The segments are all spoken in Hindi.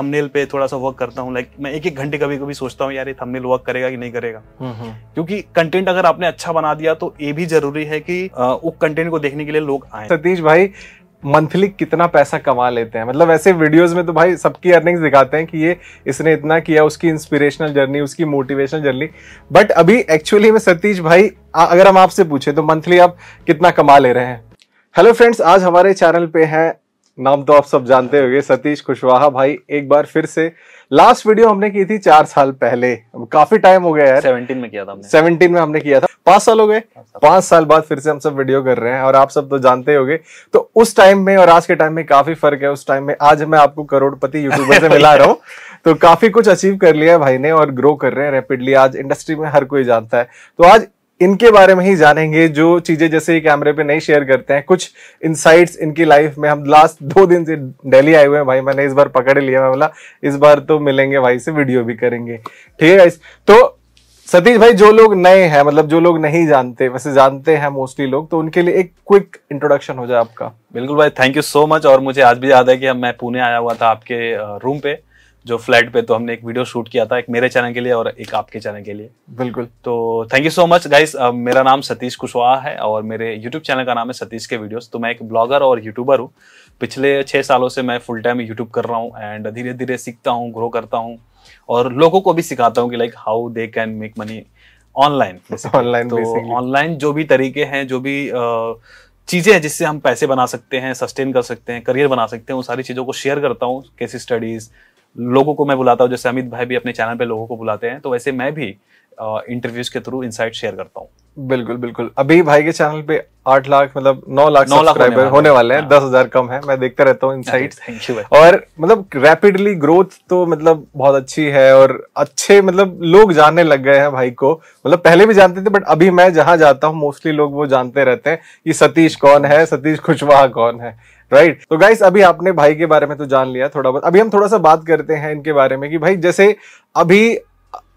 थंबनेल पे थोड़ा सा वर्क करता हूँ लाइक मैं एक एक घंटे कभी कभी सोचता हूँ यार ये थंबनेल वर्क करेगा कि नहीं करेगा हम्म, हम्म। क्योंकि कंटेंट अगर आपने अच्छा बना दिया तो ये भी जरूरी है कि वो कंटेंट को देखने के लिए लोग आए सतीश भाई मंथली कितना पैसा कमा लेते हैं मतलब ऐसे वीडियोस में तो भाई सबकी अर्निंग्स दिखाते हैं कि ये इसने इतना किया उसकी इंस्पिरेशनल जर्नी उसकी मोटिवेशनल जर्नी बट अभी एक्चुअली में सतीश भाई अगर हम आपसे पूछे तो मंथली आप कितना कमा ले रहे हैं हेलो फ्रेंड्स आज हमारे चैनल पे हैं नाम तो आप सब जानते होंगे सतीश कुशवाहा भाई एक बार फिर से लास्ट वीडियो हमने की थी चार साल पहले काफी टाइम हो गया यार सेवनटीन में किया था हमने सेवनटीन में हमने किया था पांच साल हो गए पांच साल बाद फिर से हम सब वीडियो कर रहे हैं और आप सब तो जानते होंगे तो उस टाइम में और आज के टाइम में काफी फर्क है उस टाइम में आज मैं आपको करोड़पति यूट्यूबर से मिला रहा हूँ तो काफी कुछ अचीव कर लिया है भाई ने और ग्रो कर रहे हैं रेपिडली आज इंडस्ट्री में हर कोई जानता है तो आज इनके बारे में ही जानेंगे जो चीजें जैसे कैमरे पे नहीं शेयर करते हैं कुछ इनसाइट्स इनकी लाइफ में हम लास्ट दो दिन से दिल्ली आए हुए हैं भाई मैंने इस बार पकड़ लिया मैं बोला इस बार तो मिलेंगे भाई से वीडियो भी करेंगे ठीक है तो सतीश भाई जो लोग नए हैं मतलब जो लोग नहीं जानते वैसे जानते हैं मोस्टली लोग तो उनके लिए एक क्विक इंट्रोडक्शन हो जाए आपका बिल्कुल भाई थैंक यू सो मच और मुझे आज भी याद है कि मैं पुणे आया हुआ था आपके रूम पे जो फ्लैट पे तो हमने एक वीडियो शूट किया था एक मेरे चैनल के लिए और एक आपके चैनल के लिए बिल्कुल तो thank you so much guys मेरा नाम सतीश कुशवाहा है और मेरे यूट्यूब चैनल का नाम है सतीश के वीडियोस तो मैं एक ब्लॉगर और यूट्यूबर हूँ पिछले छह सालों से मैं फुल टाइम यूट्यूब कर रहा हूँ एंड धीरे धीरे सीखता हूँ ग्रो करता हूँ और लोगों को भी सिखाता हूँ कि like how they can make money online online तो ऑनलाइन जो भी तरीके हैं जो भी चीज़ें हैं जिससे हम पैसे बना सकते हैं सस्टेन कर सकते हैं करियर बना सकते हैं उन सारी चीज़ों को शेयर करता हूँ केस स्टडीज़ लोगों को मैं बुलाता हूँ जैसे अमित भाई भी अपने चैनल पे लोगों को बुलाते हैं तो वैसे मैं भी इंटरव्यूज के थ्रू इनसाइट शेयर करता हूँ बिल्कुल बिल्कुल अभी भाई के चैनल पे आठ लाख मतलब नौ लाख नौ लाख होने, होने वाले हैं दस हजार कम है मैं देखता रहता हूँ इनसाइट थैंक यू और मतलब रैपिडली ग्रोथ तो मतलब बहुत अच्छी है और अच्छे मतलब लोग जानने लग गए हैं भाई को मतलब पहले भी जानते थे बट अभी मैं जहाँ जाता हूँ मोस्टली लोग वो जानते रहते हैं कि सतीश कौन है सतीश कुशवाहा कौन है राइट तो गाइस अभी आपने भाई के बारे में तो जान लिया थोड़ा बहुत अभी हम थोड़ा सा बात करते हैं इनके बारे में कि भाई जैसे अभी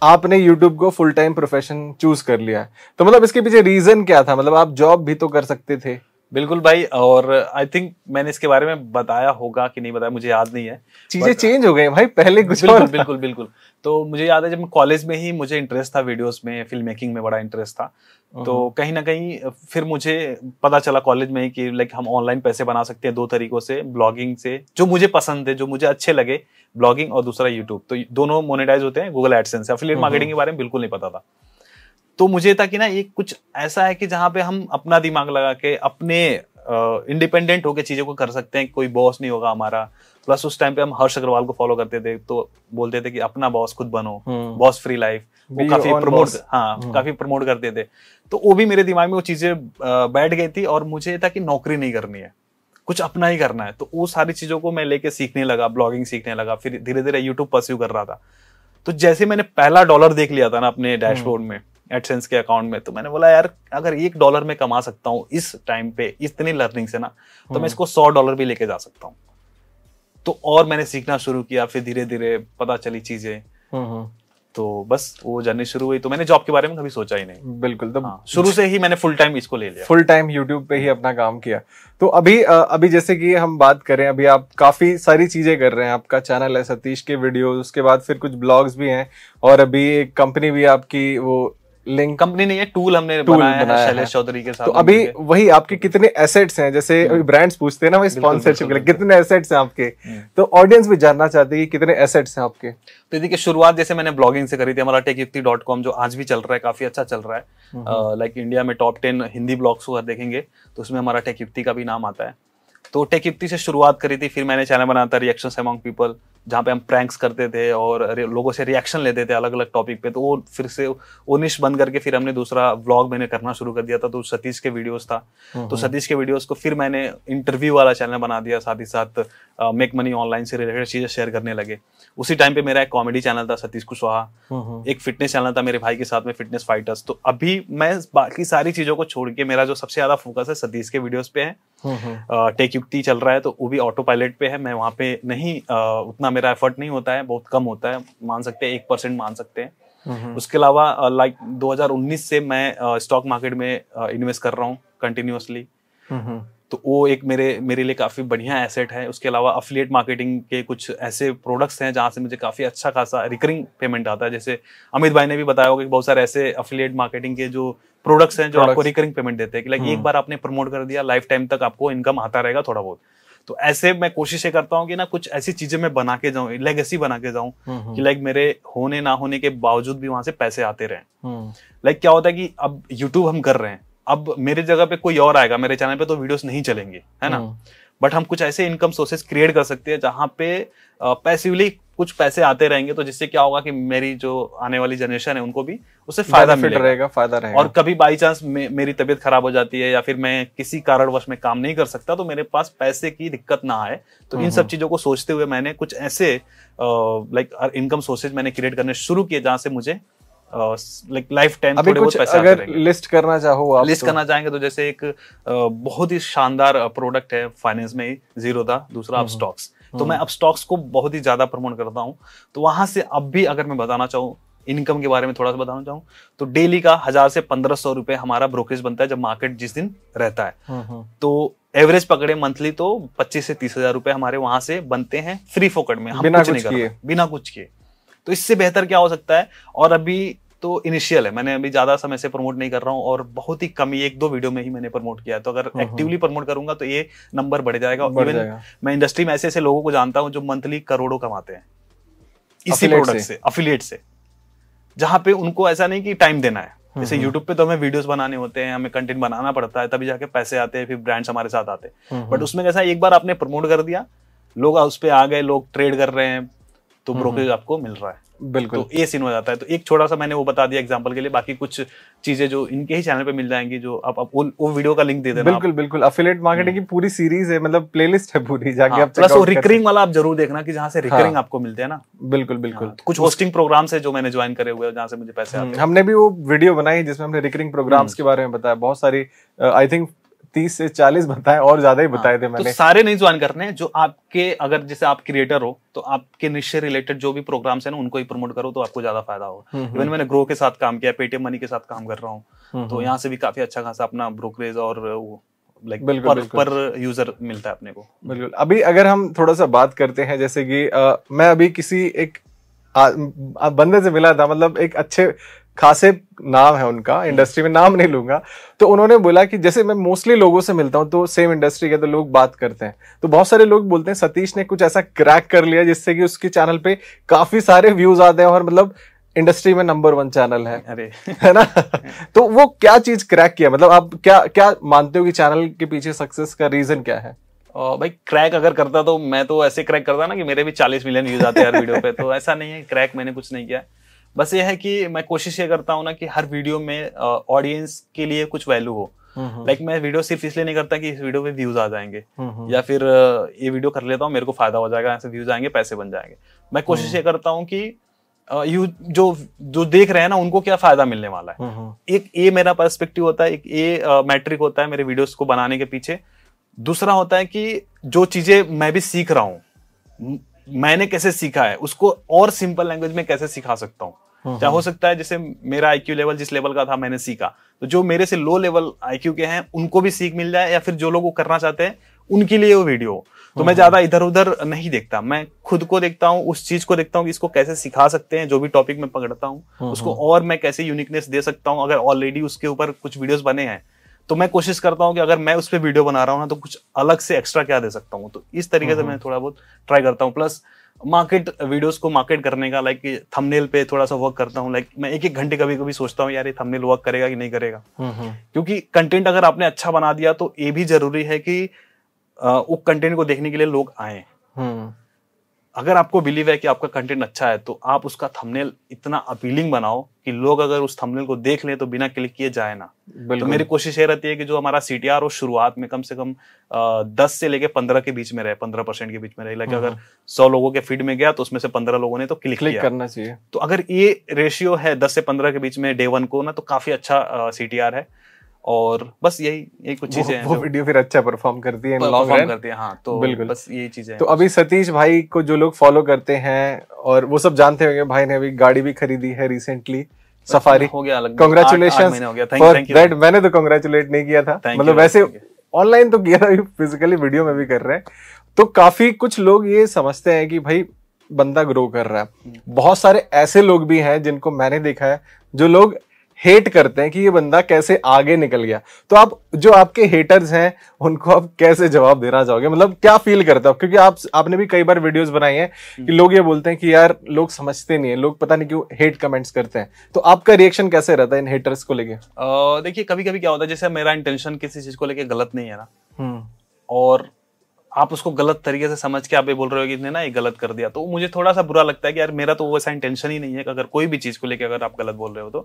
आपने YouTube को फुल टाइम प्रोफेशन चूज कर लिया है तो मतलब इसके पीछे रीजन क्या था मतलब आप जॉब भी तो कर सकते थे बिल्कुल भाई और आई थिंक मैंने इसके बारे में बताया होगा कि नहीं बताया मुझे याद नहीं है चीजें चेंज हो गई भाई पहले कुछ बिल्कुल बिल्कुल बिल्कुल तो मुझे याद है जब मैं कॉलेज में ही मुझे इंटरेस्ट था वीडियोस में फिल्म मेकिंग में बड़ा इंटरेस्ट था uh-huh. तो कहीं ना कहीं फिर मुझे पता चला कॉलेज में ही कि लाइक हम ऑनलाइन पैसे बना सकते हैं दो तरीकों से ब्लॉगिंग से जो मुझे पसंद है जो मुझे अच्छे लगे ब्लॉगिंग और दूसरा यूट्यूब तो दोनों मोनिटाइज होते हैं गूगल एडसेंस एफिलिएट मार्केटिंग के बारे में बिल्कुल नहीं पता था तो मुझे था कि ना ये कुछ ऐसा है कि जहाँ पे हम अपना दिमाग लगा के अपने इंडिपेंडेंट होके चीज़ों को कर सकते हैं कोई बॉस नहीं होगा हमारा प्लस उस टाइम पे हम हर्ष अग्रवाल को फॉलो करते थे तो बोलते थे कि अपना बॉस खुद बनो बॉस फ्री लाइफ वो काफी प्रमोट हाँ हम्म। काफी प्रमोट करते थे तो वो भी मेरे दिमाग में वो चीजें बैठ गई थी और मुझे था कि नौकरी नहीं करनी है कुछ अपना ही करना है तो वो सारी चीजों को मैं लेके सीखने लगा ब्लॉगिंग सीखने लगा फिर धीरे धीरे यूट्यूब परस्यू कर रहा था तो जैसे मैंने पहला डॉलर देख लिया था ना अपने डैशबोर्ड हम्म। में एडसेंस के अकाउंट में तो मैंने बोला यार अगर एक डॉलर में कमा सकता हूँ इस टाइम पे इतनी लर्निंग से ना तो मैं हम्म। इसको सौ डॉलर भी लेके जा सकता हूँ तो और मैंने सीखना शुरू किया फिर धीरे धीरे पता चली चीजें हम्म, हम्म। तो बस वो जर्नी शुरू हुई तो मैंने जॉब के बारे में कभी सोचा ही नहीं बिल्कुल तो हाँ, शुरू से ही मैंने फुल टाइम इसको ले लिया फुल टाइम यूट्यूब पे ही अपना काम किया तो अभी अभी जैसे कि हम बात करें अभी आप काफी सारी चीजें कर रहे हैं आपका चैनल है सतीश के वीडियोस उसके बाद फिर कुछ ब्लॉग्स भी हैं और अभी एक कंपनी भी आपकी वो लिंक कंपनी नहीं है टूल हमने टूल बनाया, बनाया है शैलेश चौधरी के साथ तो अभी वही आपके कितने एसेट्स हैं जैसे हम्म। अभी ब्रांड्स पूछते हैं ना वही स्पॉन्सरशिप के लिए कितने एसेट्स हैं आपके हम्म। तो ऑडियंस भी जानना चाहती है कितने एसेट्स हैं आपके तो देखिए शुरुआत जैसे मैंने ब्लॉगिंग से करी थी हमारा टेक युक्ति डॉट कॉम जो आज भी चल रहा है काफी अच्छा चल रहा है लाइक हम्म, इंडिया में टॉप टेन हिंदी ब्लॉग्स अगर देखेंगे तो उसमें हमारा टेक युक्ति का भी नाम आता है तो टेक युक्ति से शुरुआत करी थी फिर मैंने चैनल बनाया था रिएक्शन अमॉन्ग पीपल जहाँ पे हम प्रैंक्स करते थे और लोगों से रिएक्शन लेते थे अलग अलग टॉपिक पे तो वो फिर से वो निश बंद करके फिर हमने दूसरा व्लॉग मैंने करना शुरू कर दिया था तो सतीश के वीडियोस था हम्म, तो हम्म। सतीश के वीडियोस को फिर मैंने इंटरव्यू वाला चैनल बना दिया साथ ही साथ मेक मनी ऑनलाइन से रिलेटेड चीज़ें शेयर करने लगे उसी टाइम पे मेरा एक कॉमेडी चैनल था सतीश कुशवाहा हम्म, एक फिटनेस चैनल था मेरे भाई के साथ में फिटनेस फाइटर्स तो अभी मैं बाकी सारी चीज़ों को छोड़ के मेरा जो सबसे ज़्यादा फोकस है सतीश के वीडियोज पे है टेक युक्ति चल रहा है तो वो भी ऑटो पायलट पे है मैं वहाँ पे नहीं उतना मेरा एफर्ट नहीं होता है बहुत कम होता है मान सकते हैं एक परसेंट मान सकते हैं उसके अलावा लाइक 2019 से मैं स्टॉक मार्केट में इन्वेस्ट कर रहा हूँ कंटिन्यूसली तो वो एक मेरे मेरे लिए काफ़ी बढ़िया एसेट है उसके अलावा अफिलियट मार्केटिंग के कुछ ऐसे प्रोडक्ट्स हैं जहाँ से मुझे काफ़ी अच्छा खासा रिकरिंग पेमेंट आता है जैसे अमित भाई ने भी बताया होगा कि बहुत सारे ऐसे अफिलियट मार्केटिंग के जो प्रोडक्ट्स हैं जो आपको रिकरिंग पेमेंट देते हैं कि लाइक एक हम्म। बार आपने प्रमोट कर दिया लाइफ टाइम तक आपको इनकम आता रहेगा थोड़ा बहुत तो ऐसे मैं कोशिश ये करता हूँ कि ना कुछ ऐसी चीजें मैं बना के जाऊँ लेगेसी बना के जाऊँ हम्म, हम्म। कि लाइक मेरे होने ना होने के बावजूद भी वहां से पैसे आते रहे लाइक हम्म। क्या होता है कि अब यूट्यूब हम कर रहे हैं अब मेरे जगह पे कोई और आएगा मेरे चैनल पे तो वीडियोस नहीं चलेंगे है ना बट हम कुछ ऐसे इनकम सोर्सेस क्रिएट कर सकते हैं जहां पे पैसिवली कुछ पैसे आते रहेंगे तो जिससे क्या होगा कि मेरी जो आने वाली जनरेशन है उनको भी उससे फायदा फिट रहेगा फायदा रहेगा और कभी बाई चांस मे, मेरी तबीयत खराब हो जाती है या फिर मैं किसी कारणवश में काम नहीं कर सकता तो मेरे पास पैसे की दिक्कत ना आए तो इन सब चीजों को सोचते हुए मैंने कुछ ऐसे लाइक इनकम सोर्सेज मैंने क्रिएट करने शुरू किए जहां से मुझे लाइक लाइफ टाइम अगर लिस्ट करना चाहो आप लिस्ट तो। करना चाहेंगे तो जैसे एक बहुत ही शानदार प्रोडक्ट है फाइनेंस में जीरो था दूसरा आप स्टॉक्स तो मैं अब स्टॉक्स को बहुत ही ज्यादा प्रमोट करता हूँ तो वहां से अब भी अगर मैं बताना चाहूँ इनकम के बारे में थोड़ा सा बताना चाहूँ तो डेली का हजार से पंद्रह सौ रुपए हमारा ब्रोकेज बनता है जब मार्केट जिस दिन रहता है हम्म, हम्म। तो एवरेज पकड़े मंथली तो पच्चीस से तीस हजार रुपए हमारे वहां से बनते हैं फ्री फोकट में हम बिना कुछ, कुछ नहीं कर बिना कुछ किए तो इससे बेहतर क्या हो सकता है और अभी तो इनिशियल है मैंने अभी ज्यादा समय से प्रमोट नहीं कर रहा हूँ और बहुत ही कम एक दो वीडियो में ही मैंने प्रमोट किया तो अगर एक्टिवली हाँ, प्रमोट हाँ। करूंगा तो ये नंबर बढ़ जाएगा मैं इंडस्ट्री में ऐसे ऐसे लोगों को जानता हूँ जो मंथली करोड़ों कमाते हैं इसी प्रोडक्ट से अफिलियट से जहां पे उनको ऐसा नहीं कि टाइम देना है हाँ, जैसे यूट्यूब पे तो हमें वीडियोस बनाने होते हैं हमें कंटेंट बनाना पड़ता है तभी जाके पैसे आते हैं फिर ब्रांड्स हमारे साथ आते हैं बट उसमें कैसा एक बार आपने प्रमोट कर दिया लोग उस पर आ गए लोग ट्रेड कर रहे हैं तो ब्रोकरेज आपको मिल रहा है बिल्कुल तो ये सीन हो जाता है तो एक छोटा सा मैंने वो बता दिया एग्जाम्पल के लिए बाकी कुछ चीजें जो इनके ही चैनल पे मिल जाएंगी जो आप, आप वो, वीडियो का लिंक दे देना बिल्कुल बिल्कुल अफिलेट मार्केटिंग हम्म। की पूरी सीरीज है मतलब प्लेलिस्ट है पूरी जाके हाँ, आप प्लस वो रिकरिंग वाला आप जरूर देखना की जहाँ से रिकरिंग हाँ। आपको मिलते हैं ना बिल्कुल बिल्कुल हाँ, कुछ होस्टिंग प्रोग्राम है जो मैंने ज्वाइन करे हुए जहाँ से मुझे पैसे हम्म, हमने भी वो वीडियो बनाई जिसमें हमने रिकरिंग प्रोग्राम्स हम्म। के बारे में बताया बहुत सारी आई uh, थिंक तीस से चालीस बताए और ज्यादा ही बताए हाँ, थे मैंने तो सारे नहीं ज्वाइन करने जो आपके अगर जैसे आप क्रिएटर हो तो आपके निश्चय रिलेटेड जो भी प्रोग्राम है ना उनको ही प्रमोट करो तो आपको ज्यादा फायदा हो इवन हम्म, हम्म। मैंने ग्रो के साथ काम किया पेटीएम मनी के साथ काम कर रहा हूँ हम्म, तो यहाँ से भी काफी अच्छा खासा अपना ब्रोकरेज और वो लाइक बिल्कुल, पर, बिल्कुल पर यूजर मिलता है अपने को बिल्कुल अभी अगर हम थोड़ा सा बात करते हैं जैसे कि मैं अभी किसी एक बंदे से मिला था मतलब एक अच्छे खासे नाम है उनका इंडस्ट्री में नाम नहीं लूंगा तो उन्होंने बोला कि जैसे मैं मोस्टली लोगों से मिलता हूं तो सेम इंडस्ट्री के तो लोग बात करते हैं तो बहुत सारे लोग बोलते हैं सतीश ने कुछ ऐसा क्रैक कर लिया जिससे कि उसके चैनल पे काफी सारे व्यूज आते हैं और मतलब इंडस्ट्री में नंबर वन चैनल है अरे है ना तो वो क्या चीज क्रैक किया मतलब आप क्या क्या मानते हो कि चैनल के पीछे सक्सेस का रीजन क्या है भाई क्रैक अगर करता तो मैं तो ऐसे क्रैक करता ना कि मेरे भी चालीस मिलियन व्यूज आते हैं हर वीडियो पे तो ऐसा नहीं है क्रैक मैंने कुछ नहीं किया बस ये है कि मैं कोशिश ये करता हूँ ना कि हर वीडियो में ऑडियंस के लिए कुछ वैल्यू हो लाइक हम्म, हम्म। like मैं वीडियो सिर्फ इसलिए नहीं करता कि इस वीडियो में व्यूज आ जाएंगे हम्म, या फिर ये वीडियो कर लेता हूँ मेरे को फायदा हो जाएगा ऐसे व्यूज आएंगे पैसे बन जाएंगे मैं कोशिश ये करता हूँ कि यू जो जो देख रहे हैं ना उनको क्या फायदा मिलने वाला है एक ये मेरा पर्सपेक्टिव होता है एक ये मैट्रिक होता है मेरे वीडियोस को बनाने के पीछे दूसरा होता है कि जो चीजें मैं भी सीख रहा हूँ मैंने कैसे सीखा है उसको और सिंपल लैंग्वेज में कैसे सिखा सकता हूँ हाँ, क्या हो हाँ। सकता है जैसे मेरा आईक्यू लेवल जिस लेवल का था मैंने सीखा तो जो मेरे से लो लेवल आईक्यू के हैं उनको भी सीख मिल जाए या फिर जो लोग वो करना चाहते हैं उनके लिए वो वीडियो तो हाँ, मैं ज्यादा इधर उधर नहीं देखता मैं खुद को देखता हूँ उस चीज को देखता हूँ कि इसको कैसे सिखा सकते हैं जो भी टॉपिक मैं पकड़ता हूँ उसको और मैं कैसे यूनिकनेस दे सकता हूँ अगर ऑलरेडी उसके ऊपर कुछ वीडियोस बने हैं तो मैं कोशिश करता हूँ कि अगर मैं उस पर वीडियो बना रहा हूँ ना तो कुछ अलग से एक्स्ट्रा क्या दे सकता हूँ तो इस तरीके से मैं थोड़ा बहुत ट्राई करता हूँ प्लस मार्केट वीडियोस को मार्केट करने का लाइक थंबनेल पे थोड़ा सा वर्क करता हूँ लाइक मैं एक एक घंटे कभी कभी सोचता हूँ यार ये थंबनेल वर्क करेगा कि नहीं करेगा क्योंकि कंटेंट अगर आपने अच्छा बना दिया तो ये भी जरूरी है कि वो कंटेंट को देखने के लिए लोग आए हम्म। अगर आपको बिलीव है कि आपका कंटेंट अच्छा है तो आप उसका थंबनेल इतना अपीलिंग बनाओ कि लोग अगर उस थंबनेल को देख लें तो बिना क्लिक किए जाए ना तो मेरी कोशिश ये रहती है कि जो हमारा सी टी आर हो शुरुआत में कम से कम दस से लेके पंद्रह के बीच में रहे पंद्रह परसेंट के बीच में रहे लेकिन हाँ, अगर हाँ। सौ लोगों के फीड में गया तो उसमें से पंद्रह लोगों ने तो क्लिक क्लिक करना चाहिए तो अगर ये रेशियो है दस से पंद्रह के बीच में डे वन को ना तो काफी अच्छा सी टी आर है और बस यही यही कुछ चीजें हैं वो वीडियो फिर अच्छा परफॉर्म करती है लॉन्ग करती है हाँ तो बिल्कुल बस यही चीजें तो अभी सतीश भाई को जो लोग फॉलो करते हैं और वो सब जानते होंगे भाई ने अभी गाड़ी भी खरीदी है रिसेंटली सफारी हो गया अलग कॉन्ग्रेचुलेशन गया दैट मैंने तो कॉन्ग्रेचुलेट नहीं किया था मतलब वैसे ऑनलाइन तो किया था फिजिकली वीडियो में भी कर रहे हैं तो काफी कुछ लोग ये समझते हैं कि भाई बंदा ग्रो कर रहा है हम्म। बहुत सारे ऐसे लोग भी हैं जिनको मैंने देखा है जो लोग हेट करते हैं कि ये बंदा कैसे आगे निकल गया तो आप जो आपके हेटर्स हैं उनको आप कैसे जवाब देना चाहोगे मतलब क्या फील करते हो क्योंकि आप आपने भी कई बार वीडियोस बनाई हैं कि हम्म। लोग ये बोलते हैं कि यार लोग समझते नहीं है लोग पता नहीं क्यों हेट कमेंट्स करते हैं तो आपका रिएक्शन कैसे रहता है इन हेटर्स को लेके देखिए कभी कभी क्या होता है जैसे मेरा इंटेंशन किसी चीज को लेके गलत नहीं है ना हम्म। और आप उसको गलत तरीके से समझ के आप ये बोल रहे हो कि ना ये गलत कर दिया तो मुझे थोड़ा सा बुरा लगता है कि यार मेरा तो वो ऐसा इंटेंशन ही नहीं है अगर कोई भी चीज़ को लेकर अगर आप गलत बोल रहे हो तो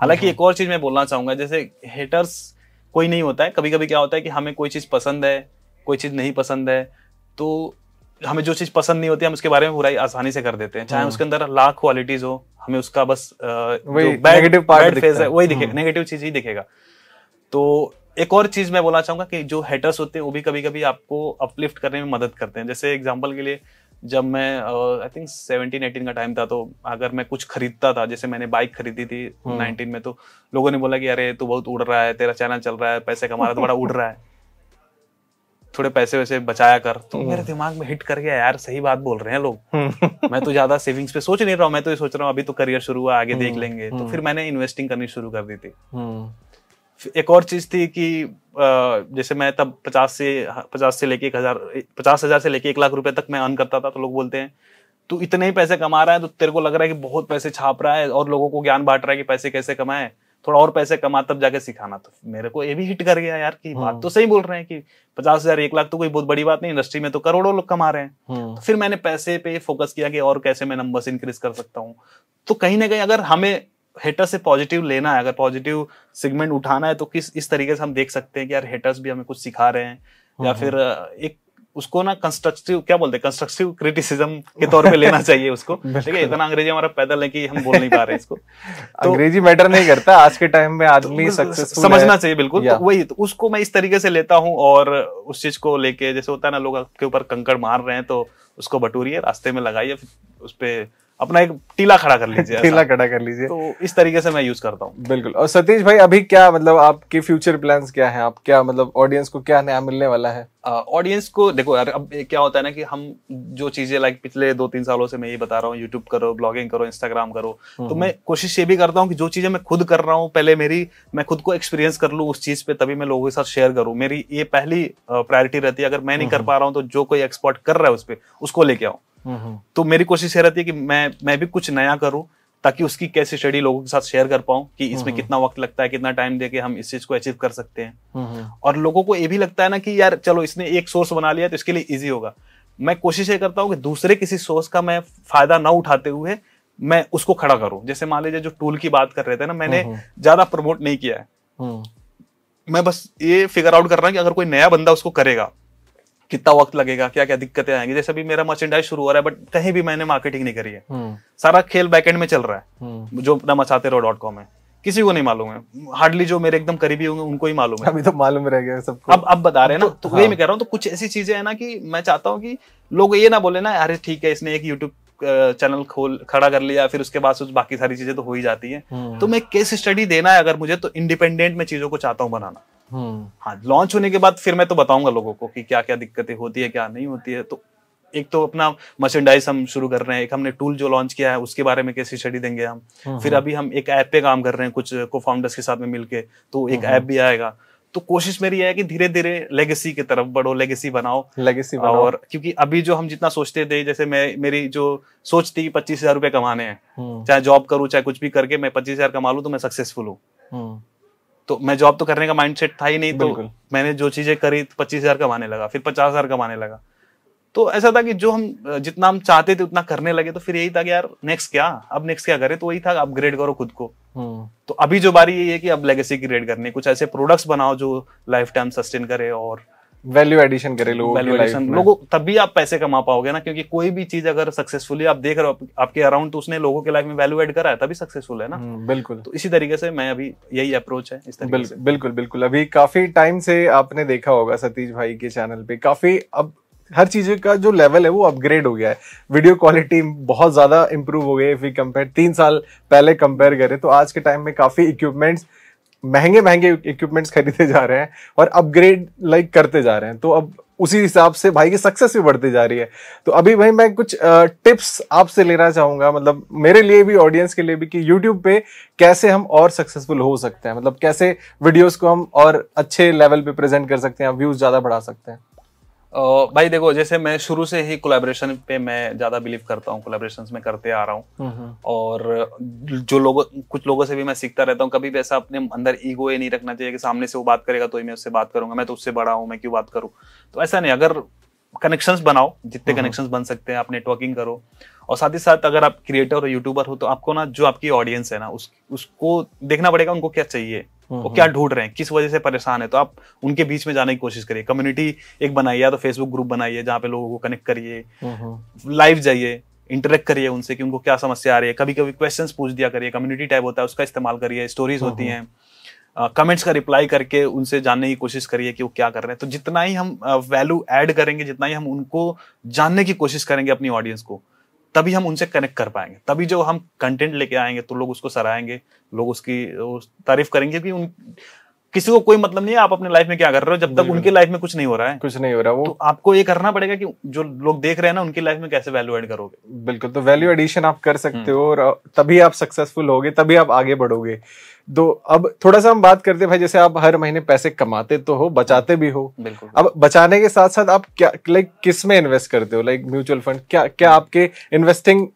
हालांकि एक और चीज़ मैं बोलना चाहूंगा जैसे हेटर्स कोई नहीं होता है कभी कभी क्या होता है कि हमें कोई चीज़ पसंद है कोई चीज़ नहीं पसंद है तो हमें जो चीज़ पसंद नहीं होती हम उसके बारे में बुराई आसानी से कर देते हैं चाहे हाँ। उसके अंदर लाख क्वालिटीज हो हमें उसका बस नेगेटिव पार्ट है वही दिखेगा हाँ। नेगेटिव चीज़ ही दिखेगा तो एक और चीज मैं बोलना चाहूंगा कि जो हेटर्स होते हैं वो भी कभी कभी आपको अपलिफ्ट करने में मदद करते हैं जैसे एग्जाम्पल के लिए जब मैं आई थिंक सेवनटीन एटीन का टाइम था तो अगर मैं कुछ खरीदता था जैसे मैंने बाइक खरीदी थी नाइनटीन हम्म। में तो लोगों ने बोला कि अरे तू बहुत उड़ रहा है तेरा चैनल चल रहा है पैसे कमा रहा तो बड़ा उड़ रहा है थोड़े पैसे वैसे बचाया कर तो हम्म। मेरे दिमाग में हिट कर गया यार सही बात बोल रहे हैं लोग हम्म। मैं तो ज्यादा सेविंग्स पे सोच नहीं रहा हूँ मैं तो ये सोच रहा हूँ अभी तो करियर शुरू हुआ आगे देख लेंगे तो फिर मैंने इन्वेस्टिंग करनी शुरू कर दी थी एक और चीज थी कि जैसे मैं तब पचास से पचास से लेके एक हजार पचास हजार से लेके एक लाख रुपए तक मैं अर्न करता था तो लोग बोलते हैं तू इतने ही पैसे कमा रहा है तो तेरे को लग रहा है कि बहुत पैसे छाप रहा है और लोगों को ज्ञान बांट रहा है कि पैसे कैसे कमाए थोड़ा और पैसे कमा तब जाके सिखाना तो मेरे को ये भी हिट कर गया यार कि हाँ। बात तो सही बोल रहे हैं कि पचास हजार एक लाख तो कोई बहुत बड़ी बात नहीं इंडस्ट्री में तो करोड़ों लोग कमा रहे हैं हाँ। तो फिर मैंने पैसे पे फोकस किया कि और कैसे मैं नंबर्स इंक्रीज कर सकता हूँ तो कहीं ना कहीं अगर हमें हेटर से पॉजिटिव लेना है अगर पॉजिटिव सेगमेंट उठाना है तो किस इस तरीके से हम देख सकते हैं कि यार हेटर्स भी हमें कुछ सिखा रहे हैं या हाँ, हाँ। फिर एक उसको ना कंस्ट्रक्टिव क्या बोलते हैं कंस्ट्रक्टिव क्रिटिसिज्म के तौर पे लेना चाहिए उसको ठीक है इतना अंग्रेजी हमारा पैदल है कि हम बोल नहीं पा रहे इसको तो, अंग्रेजी मैटर नहीं करता आज के टाइम में आदमी तो सक्सेसफुल समझना चाहिए बिल्कुल तो वही तो उसको मैं इस तरीके से लेता हूँ और उस चीज को लेके जैसे होता है ना लोग आपके ऊपर कंकड़ मार रहे हैं तो उसको बटूरिए रास्ते में लगाइए उस पर अपना एक टीला खड़ा कर लीजिए टीला खड़ा कर लीजिए तो इस तरीके से मैं यूज करता हूँ बिल्कुल और सतीश भाई अभी क्या मतलब आपके फ्यूचर प्लान क्या है आप क्या मतलब ऑडियंस को क्या नया मिलने वाला है ऑडियंस को देखो यार अब क्या होता है ना कि हम जो चीजें लाइक पिछले दो तीन सालों से मैं ये बता रहा हूँ यूट्यूब करो ब्लॉगिंग करो इंस्टाग्राम करो तो हम्म। मैं कोशिश ये भी करता हूँ कि जो चीजें मैं खुद कर रहा हूँ पहले मेरी मैं खुद को एक्सपीरियंस कर लू उस चीज पे तभी मैं लोगों के साथ शेयर करूँ मेरी ये पहली प्रायोरिटी रहती है अगर मैं नहीं कर हम्म। पा रहा हूँ तो जो कोई एक्सपर्ट कर रहा है उस पर उसको लेके आऊँ तो मेरी कोशिश ये रहती है कि मैं मैं भी कुछ नया करूं ताकि उसकी कैसे स्टडी लोगों के साथ शेयर कर पाऊं कि इसमें हम्म। कितना वक्त लगता है कितना टाइम दे के हम इस चीज को अचीव कर सकते हैं हम्म। और लोगों को ये भी लगता है ना कि यार चलो इसने एक सोर्स बना लिया तो इसके लिए ईजी होगा मैं कोशिश ये करता हूँ कि दूसरे किसी सोर्स का मैं फायदा ना उठाते हुए मैं उसको खड़ा करूं जैसे मान लीजिए जो टूल की बात कर रहे थे ना मैंने हम्म। ज्यादा प्रमोट नहीं किया है मैं बस ये फिगर आउट कर रहा हूँ कि अगर कोई नया बंदा उसको करेगा कितना वक्त लगेगा क्या क्या दिक्कतें आएंगी जैसे अभी मेरा मर्चेंडाइज शुरू हो रहा है बट कहीं भी मैंने मार्केटिंग नहीं करी है हम्म। सारा खेल बैकेंड में चल रहा है हम्म। जो अपना मचाते रहो डॉट कॉम है किसी को नहीं मालूम है हार्डली जो मेरे एकदम करीबी होंगे उनको ही मालूम है अभी तो मालूम रह गया सबको अब अब बता रहे हैं ना तो हाँ। वही मैं कह रहा हूँ तो कुछ ऐसी चीजें है ना कि मैं चाहता हूँ कि लोग ये ना बोले ना अरे ठीक है इसने एक यूट्यूब चैनल खोल खड़ा कर लिया फिर उसके बाद बाकी सारी चीजें तो हो ही जाती है हम्म। तो मैं केस स्टडी देना है अगर मुझे तो इंडिपेंडेंट मैं चीजों को चाहता हूँ बनाना हम्म। हाँ लॉन्च होने के बाद फिर मैं तो बताऊंगा लोगों को कि क्या क्या दिक्कतें होती है क्या नहीं होती है तो एक तो अपना मर्चेंडाइज हम शुरू कर रहे हैं एक हमने टूल जो लॉन्च किया है उसके बारे में कैसी स्टडी देंगे हम हाँ, फिर हाँ। अभी हम एक ऐप पे काम कर रहे हैं कुछ को फाउंडर्स के साथ में मिलके तो एक ऐप हाँ, भी आएगा तो कोशिश मेरी है कि धीरे धीरे लेगेसी की तरफ बढ़ो लेगेसी बनाओ लेगेसी बनाओ और क्योंकि अभी जो हम जितना सोचते थे जैसे मैं मेरी जो सोच थी पच्चीस हजार रुपए कमाने हैं चाहे जॉब करूँ चाहे कुछ भी करके मैं पच्चीस हजार कमा लू तो मैं सक्सेसफुल हूँ तो मैं जॉब तो करने का माइंडसेट था ही नहीं तो मैंने जो चीजें करी पच्चीस हजार कमाने लगा फिर पचास हजार कमाने लगा तो ऐसा था कि जो हम जितना हम चाहते थे उतना करने लगे तो फिर यही था कि यार नेक्स्ट क्या अब नेक्स्ट क्या करे तो वही था अपग्रेड करो खुद को हम्म। तो अभी जो बारी यही है कि अब लेगेसी क्रिएट करनी कुछ ऐसे प्रोडक्ट्स बनाओ जो लाइफ टाइम सस्टेन करे और वैल्यू एडिशन करे लोगों वैल्यू एडिशन लोगों तभी आप पैसे कमा पाओगे ना क्योंकि कोई भी चीज अगर सक्सेसफुली आप देख रहे हो आपके अराउंड तो उसने लोगों के लाइफ में वैल्यू एड करा है तभी सक्सेसफुल है ना हम्म, बिल्कुल तो इसी तरीके से मैं अभी यही अप्रोच है इस तरीके बिल, से बिल्कुल बिल्कुल अभी काफी टाइम से आपने देखा होगा सतीश भाई के चैनल पे काफी अब हर चीज का जो लेवल है वो अपग्रेड हो गया है वीडियो क्वालिटी बहुत ज्यादा इंप्रूव हो गई है फिर कंपेयर तीन साल पहले कंपेयर करें तो आज के टाइम में काफी इक्विपमेंट्स महंगे महंगे इक्विपमेंट्स खरीदे जा रहे हैं और अपग्रेड लाइक करते जा रहे हैं तो अब उसी हिसाब से भाई की सक्सेस भी बढ़ती जा रही है तो अभी भाई मैं कुछ टिप्स आपसे लेना चाहूंगा मतलब मेरे लिए भी ऑडियंस के लिए भी कि यूट्यूब पे कैसे हम और सक्सेसफुल हो सकते हैं मतलब कैसे वीडियोस को हम और अच्छे लेवल पे प्रेजेंट कर सकते हैं व्यूज ज्यादा बढ़ा सकते हैं भाई देखो जैसे मैं शुरू से ही कोलेब्रेशन पे मैं ज्यादा बिलीव करता हूँ कोलेब्रेशन में करते आ रहा हूँ और जो लोग कुछ लोगों से भी मैं सीखता रहता हूँ कभी भी ऐसा अपने अंदर ईगो ये नहीं रखना चाहिए कि सामने से वो बात करेगा तो ही मैं उससे बात करूंगा मैं तो उससे बड़ा हूँ मैं क्यों बात करूँ तो ऐसा नहीं अगर कनेक्शंस बनाओ जितने कनेक्शंस बन सकते हैं आप नेटवर्किंग करो और साथ ही साथ अगर आप क्रिएटर और यूट्यूबर हो तो आपको ना जो आपकी ऑडियंस है ना उस उसको देखना पड़ेगा उनको क्या चाहिए हम्म, वो क्या हम्म। ढूंढ रहे हैं किस वजह से परेशान है तो आप उनके बीच में जाने की कोशिश करिए कम्युनिटी एक बनाइए या तो फेसबुक ग्रुप बनाइए जहाँ पे लोगों को कनेक्ट करिए लाइव हम्म, जाइए इंटरेक्ट करिए उनसे कि उनको क्या समस्या आ रही है कभी कभी क्वेश्चंस पूछ दिया करिए कम्युनिटी टाइप होता है उसका इस्तेमाल करिए स्टोरीज होती हैं कमेंट्स का रिप्लाई करके उनसे जानने की कोशिश करिए कि वो क्या कर रहे हैं तो जितना ही हम वैल्यू एड ऐड करेंगे जितना ही हम उनको जानने की कोशिश करेंगे अपनी ऑडियंस को तभी हम उनसे कनेक्ट कर पाएंगे तभी जो हम कंटेंट लेके आएंगे तो लोग उसको सराएंगे लोग उसकी तारीफ करेंगे कि उन किसी को कोई मतलब नहीं है आप अपने लाइफ में क्या कर रहे हो जब तक उनके लाइफ में कुछ नहीं हो रहा है कुछ नहीं हो रहा वो तो आपको ये करना पड़ेगा कि जो लोग देख रहे हैं ना उनकी लाइफ में कैसे वैल्यू एड करोगे बिल्कुल तो वैल्यू एडिशन आप कर सकते हम्म। हो और तभी आप सक्सेसफुल होगे तभी आप आगे बढ़ोगे तो अब थोड़ा सा हम बात करते हैं भाई जैसे आप हर महीने पैसे कमाते तो हो बचाते भी हो बिल्कुल अब बचाने के साथ साथ आप क्या लाइक किस में इन्वेस्ट करते हो लाइक म्यूचुअल फंड क्या क्या आपके इन्वेस्टिंग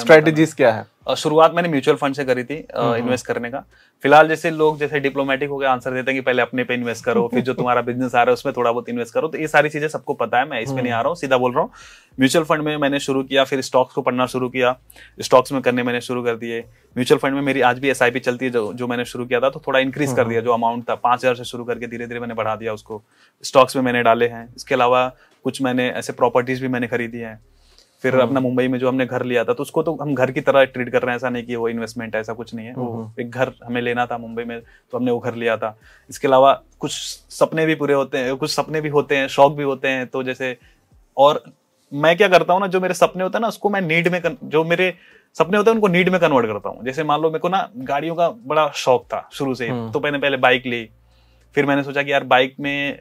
स्ट्रेटेजीज क्या है शुरुआत मैंने म्यूचुअल फंड से करी थी इन्वेस्ट हम्म, हम्म। करने का फिलहाल जैसे लोग जैसे डिप्लोमेटिक होकर आंसर देते हैं कि पहले अपने पे इन्वेस्ट करो फिर जो तुम्हारा बिजनेस आ रहा है उसमें थोड़ा बहुत इन्वेस्ट करो तो ये सारी चीजें सबको पता है मैं इसमें नहीं आ रहा हूँ हम्म। सीधा बोल रहा हूँ म्यूचुअल फंड में मैंने शुरू किया फिर स्टॉक्स को पढ़ना शुरू किया स्टॉक्स में करने मैंने शुरू कर दिए म्यूचुअल फंड में मेरी आज भी एस चलती है जो जो मैंने शुरू किया था तो थोड़ा इंक्रीज कर दिया जो अमाउंट था पांच हजार से शुरू करके धीरे धीरे मैंने बढ़ा दिया उसको स्टॉक्स में मैंने डाले हैं इसके अलावा कुछ मैंने ऐसे प्रॉपर्टीज भी मैंने खरीदी हैं फिर हाँ। अपना मुंबई में जो हमने घर लिया था तो उसको तो हम घर की तरह ट्रीट कर रहे हैं ऐसा नहीं कि वो इन्वेस्टमेंट ऐसा कुछ नहीं है वो हम्म, हम्म। एक घर हमें लेना था मुंबई में तो हमने वो घर लिया था इसके अलावा कुछ सपने भी पूरे होते हैं कुछ सपने भी होते हैं शौक भी होते हैं तो जैसे और मैं क्या करता हूँ ना जो मेरे सपने होते हैं ना उसको मैं नीड में जो मेरे सपने होते हैं उनको नीड में कन्वर्ट करता हूँ जैसे मान लो मेरे को ना गाड़ियों का बड़ा शौक था शुरू से हम्म। तो मैंने पहले बाइक ली फिर मैंने सोचा कि यार बाइक में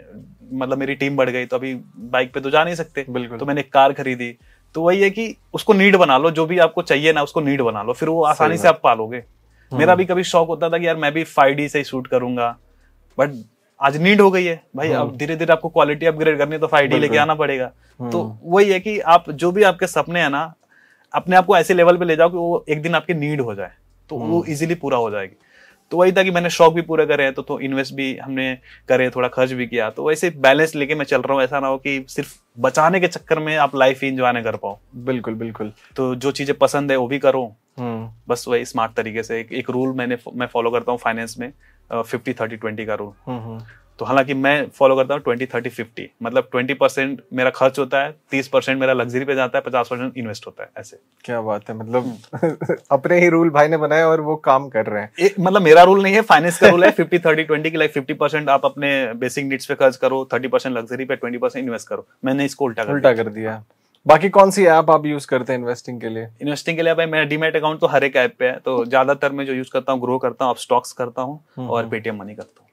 मतलब मेरी टीम बढ़ गई तो अभी बाइक पे तो जा नहीं सकते बिल्कुल तो मैंने एक कार खरीदी तो वही है कि उसको नीड बना लो जो भी आपको चाहिए ना उसको नीड बना लो फिर वो आसानी से आप पालोगे हम्म। मेरा भी कभी शौक होता था कि यार मैं भी फाइव से ही शूट करूंगा बट आज नीड हो गई है भाई अब हम्म। धीरे धीरे आपको क्वालिटी अपग्रेड करनी है तो फाइव लेके आना पड़ेगा हम्म। तो वही है कि आप जो भी आपके सपने हैं ना अपने आप को ऐसे लेवल पे ले जाओ कि वो एक दिन आपकी नीड हो जाए तो वो इजिली पूरा हो जाएगी तो वही था कि मैंने शौक भी पूरा करे तो, तो इन्वेस्ट भी हमने करे थोड़ा खर्च भी किया तो वैसे बैलेंस लेके मैं चल रहा हूँ ऐसा ना हो कि सिर्फ बचाने के चक्कर में आप लाइफ ही इंजॉय ना कर पाओ बिल्कुल बिल्कुल तो जो चीजें पसंद है वो भी करो हम्म। बस वही स्मार्ट तरीके से एक, एक रूल मैंने मैं फॉलो करता हूँ फाइनेंस में फिफ्टी थर्टी ट्वेंटी का रूल तो हालांकि मैं फॉलो करता हूँ ट्वेंटी थर्टी फिफ्टी मतलब ट्वेंटी परसेंट मेरा खर्च होता है तीस परसेंट मेरा लग्जरी पे जाता है पचास परसेंट इन्वेस्ट होता है ऐसे क्या बात है मतलब हम्म। अपने ही रूल भाई ने बनाए और वो काम कर रहे हैं मतलब मेरा रूल नहीं है फाइनेंस का रूल है फिफ्टी थर्टी ट्वेंटी की लाइक फिफ्टी परसेंट आप अपने बेसिक नीड्स पे खर्च करो थर्टी परसेंट लग्जरी पे ट्वेंटी परसेंट इन्वेस्ट करो मैंने इसको उल्टा उल्टा कर दिया बाकी कौन सी ऐप आप यूज करते हैं इन्वेस्टिंग के लिए इन्वेस्टिंग के लिए भाई मेरा डीमेट अकाउंट तो हर एक ऐप पे है तो ज्यादातर मैं जो यूज करता हूँ ग्रो करता हूँ स्टॉक्स करता हूँ हम्म, और पेटीएम हम्म। मनी करता हूँ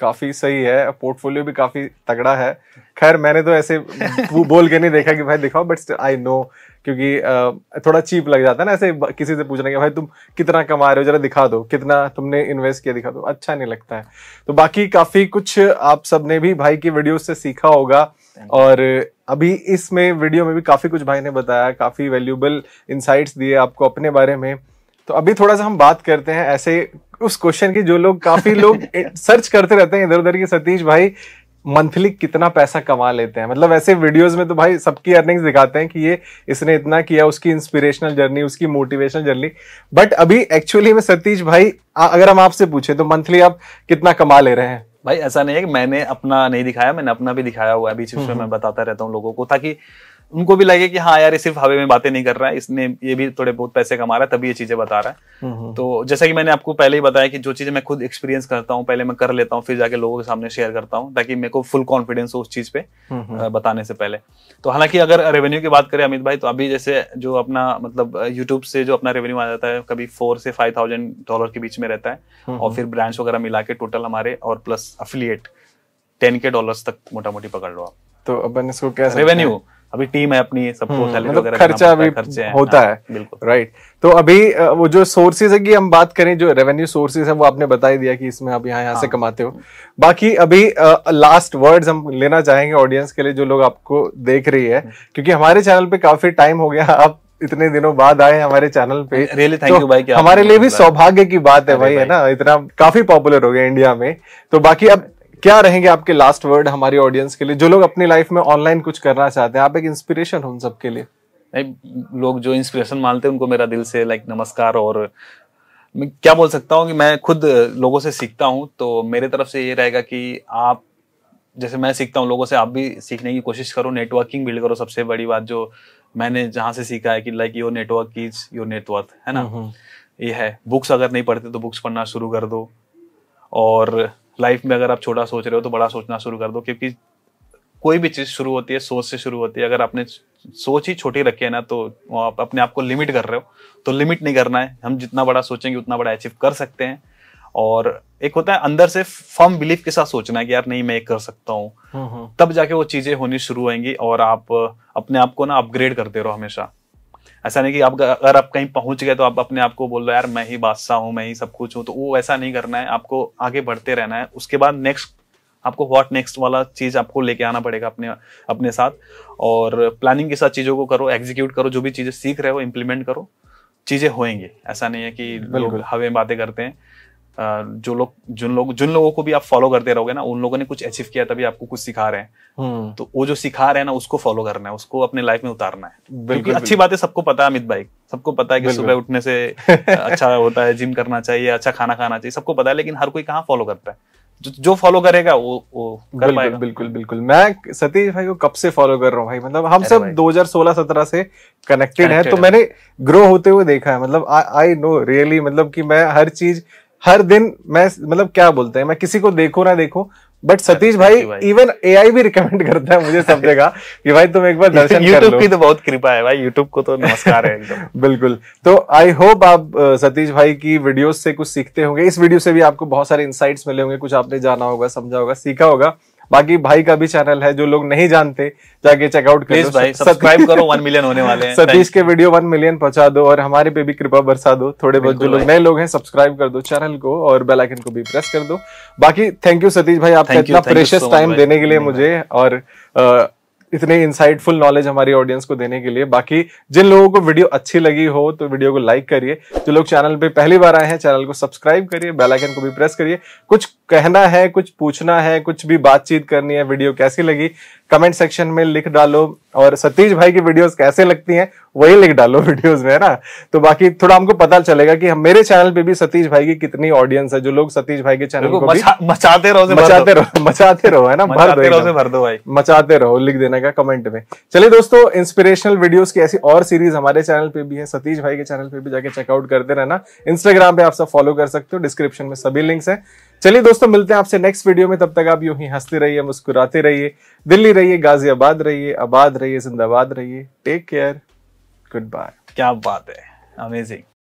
काफी सही है पोर्टफोलियो भी काफी तगड़ा है खैर मैंने तो ऐसे बोल के नहीं देखा कि भाई दिखाओ बट आई नो क्योंकि थोड़ा चीप लग जाता है ना ऐसे किसी से पूछना कि भाई तुम कितना कमा रहे हो जरा दिखा दो कितना तुमने इन्वेस्ट किया दिखा दो अच्छा नहीं लगता है तो बाकी काफी कुछ आप सब ने भी भाई की वीडियो से सीखा होगा और अभी इसमें वीडियो में भी काफी कुछ भाई ने बताया काफी वैल्यूबल इंसाइट्स दिए आपको अपने बारे में तो अभी थोड़ा सा हम बात करते हैं ऐसे उस क्वेश्चन की जो लोग काफी लोग सर्च करते रहते हैं इधर उधर की सतीश भाई मंथली कितना पैसा कमा लेते हैं मतलब ऐसे वीडियोस में तो भाई सबकी अर्निंग्स दिखाते हैं कि ये इसने इतना किया उसकी इंस्पिरेशनल जर्नी उसकी मोटिवेशनल जर्नी बट अभी एक्चुअली में सतीश भाई अगर हम आपसे पूछे तो मंथली आप कितना कमा ले रहे हैं भाई ऐसा नहीं है कि मैंने अपना नहीं दिखाया मैंने अपना भी दिखाया हुआ है बीच में हम्म, मैं हम्म। बताता रहता हूँ लोगों को ताकि उनको भी लगे कि हाँ यार ये सिर्फ हवे में बातें नहीं कर रहा है इसने ये भी थोड़े बहुत पैसे कमा रहा है तभी ये चीजें बता रहा है हम्म, हम्म। तो जैसा कि मैंने आपको पहले ही बताया कि जो चीजें मैं खुद एक्सपीरियंस करता हूँ पहले मैं कर लेता हूँ फिर जाके लोगों के सामने शेयर करता हूँ ताकि मेरे को फुल कॉन्फिडेंस हो उस चीज पे हम्म, बताने से पहले तो हालांकि अगर रेवेन्यू की बात करें अमित भाई तो अभी जैसे जो अपना मतलब यूट्यूब से जो अपना रेवेन्यू आ जाता है कभी फोर से फाइव थाउजेंड डॉलर के बीच में रहता है और फिर ब्रांड्स वगैरह मिला के टोटल हमारे और प्लस अफिलियट टेन के डॉलर तक मोटा मोटी पकड़ लो आप तो अपन इसको कैसे रेवेन्यू अभी टीम है अपनी सबको हम्म, मतलब खर्चा भी खर्चे होता हाँ, है बिल्कुल राइट तो अभी वो जो सोर्सेज है की हम बात करें जो रेवेन्यू सोर्सेज है वो आपने बता ही दिया कि इसमें आप यहाँ यहाँ से हाँ। कमाते हो बाकी अभी लास्ट वर्ड्स हम लेना चाहेंगे ऑडियंस के लिए जो लोग आपको देख रही है हम्म। क्योंकि हमारे चैनल पे काफी टाइम हो गया आप इतने दिनों बाद आए हमारे चैनल पे रियली थैंक यू भाई क्या हमारे लिए भी सौभाग्य की बात है भाई है ना इतना काफी पॉपुलर हो गया इंडिया में तो बाकी अब क्या रहेंगे आपके लास्ट वर्ड हमारी ऑडियंस के लिए जो लोग अपनी लाइफ में ऑनलाइन कुछ करना चाहते हैं आप एक इंस्पिरेशन हो उन सबके लिए नहीं लोग जो इंस्पिरेशन मानते हैं उनको मेरा दिल से लाइक नमस्कार और मैं क्या बोल सकता हूँ कि मैं खुद लोगों से सीखता हूँ तो मेरे तरफ से ये रहेगा कि आप जैसे मैं सीखता हूँ लोगों से आप भी सीखने की कोशिश करो नेटवर्किंग बिल्ड करो सबसे बड़ी बात जो मैंने जहाँ से सीखा है कि like your network is your network है ना हम्म, हम्म। ये है बुक्स अगर नहीं पढ़ते तो बुक्स पढ़ना शुरू कर दो और लाइफ में अगर आप छोटा सोच रहे हो तो बड़ा सोचना शुरू कर दो क्योंकि कोई भी चीज़ शुरू होती है सोच से शुरू होती है अगर आपने सोच ही छोटी रखी है ना तो आप अपने आप को लिमिट कर रहे हो तो लिमिट नहीं करना है हम जितना बड़ा सोचेंगे उतना बड़ा अचीव कर सकते हैं और एक होता है अंदर से फर्म बिलीफ के साथ सोचना है कि यार नहीं मैं ये कर सकता हूँ हाँ, हाँ। तब जाके वो चीजें होनी शुरू होंगी और आप अपने आप को ना अपग्रेड करते रहो हमेशा ऐसा नहीं कि आप अगर आप कहीं पहुंच गए तो आप अपने आप को बोल रहे यार मैं ही बादशाह हूँ मैं ही सब कुछ हूँ तो वो ऐसा नहीं करना है आपको आगे बढ़ते रहना है उसके बाद नेक्स्ट आपको व्हाट नेक्स्ट वाला चीज आपको लेके आना पड़ेगा अपने अपने साथ और प्लानिंग के साथ चीजों को करो एग्जीक्यूट करो जो भी चीजें सीख रहे हो इम्प्लीमेंट करो चीजें होएंगी ऐसा नहीं है कि लोग हवे बातें करते हैं जो लोग जिन लोग जिन लोगों को भी आप फॉलो करते रहोगे ना उन लोगों ने कुछ अचीव किया तभी आपको कुछ सिखा रहे हैं हम्म। तो वो जो सिखा रहे हैं ना उसको फॉलो करना है उसको अपने लाइफ में उतारना है बिल्कुल अच्छी बात है सबको पता है अमित भाई सबको पता है कि सुबह उठने से अच्छा होता है जिम करना चाहिए अच्छा खाना खाना चाहिए सबको पता है लेकिन हर कोई कहाँ फॉलो करता है जो, जो फॉलो करेगा वो वो कर बिल्कुल, पाएगा बिल्कुल बिल्कुल मैं सतीश भाई को कब से फॉलो कर रहा हूँ भाई मतलब हम सब 2016-17 से कनेक्टेड है तो मैंने ग्रो होते हुए देखा है मतलब आई नो रियली मतलब कि मैं हर चीज हर दिन मैं मतलब क्या बोलते हैं मैं किसी को देखो ना देखो बट सतीश भाई, इवन इवन आई भी रिकमेंड करता है मुझे सब जगह कि भाई तुम एक बार दर्शन यूट्यूब की तो बहुत कृपा है भाई यूट्यूब को तो नमस्कार है एकदम बिल्कुल तो आई होप आप सतीश भाई की वीडियोस से कुछ सीखते होंगे इस वीडियो से भी आपको बहुत सारे इंसाइट्स मिले होंगे कुछ आपने जाना होगा समझा होगा सीखा होगा बाकी भाई का भी चैनल है जो लोग नहीं जानते जाके चेकआउट करो सब्सक्राइब करो वन मिलियन होने वाले हैं सतीश के वीडियो वन मिलियन पहुंचा दो और हमारे पे भी कृपा बरसा दो थोड़े बहुत जो लोग नए लोग हैं सब्सक्राइब कर दो चैनल को और बेलाइकन को भी प्रेस कर दो बाकी थैंक यू सतीश भाई आपका इतना प्रेशियस टाइम देने के लिए मुझे और इतने इंसाइटफुल नॉलेज हमारी ऑडियंस को देने के लिए बाकी जिन लोगों को वीडियो अच्छी लगी हो तो वीडियो को लाइक करिए जो लोग चैनल पे पहली बार आए हैं चैनल को सब्सक्राइब करिए बेल आइकन को भी प्रेस करिए कुछ कहना है कुछ पूछना है कुछ भी बातचीत करनी है वीडियो कैसी लगी कमेंट सेक्शन में लिख डालो और सतीश भाई की वीडियोस कैसे लगती हैं वही लिख डालो वीडियोस में है ना तो बाकी थोड़ा हमको पता चलेगा कि हम मेरे चैनल पे भी सतीश भाई की कितनी ऑडियंस है जो लोग सतीश भाई के चैनल को मचाते रहो मचाते रहो मचाते रहो है ना भर दो भर दो भाई मचाते रहो लिख देने का कमेंट में चलिए दोस्तों इंस्पिरेशनल वीडियोस की ऐसी और सीरीज हमारे चैनल पे भी है सतीश भाई के चैनल पे भी जाके चेकआउट करते रहना इंस्टाग्राम पे आप सब फॉलो कर सकते हो डिस्क्रिप्शन में सभी लिंक्स है चलिए दोस्तों मिलते हैं आपसे नेक्स्ट वीडियो में तब तक आप यूं ही हंसते रहिए मुस्कुराते रहिए दिल्ली रहिए गाजियाबाद रहिए आबाद रहिए जिंदाबाद रहिए टेक केयर गुड बाय क्या बात है अमेजिंग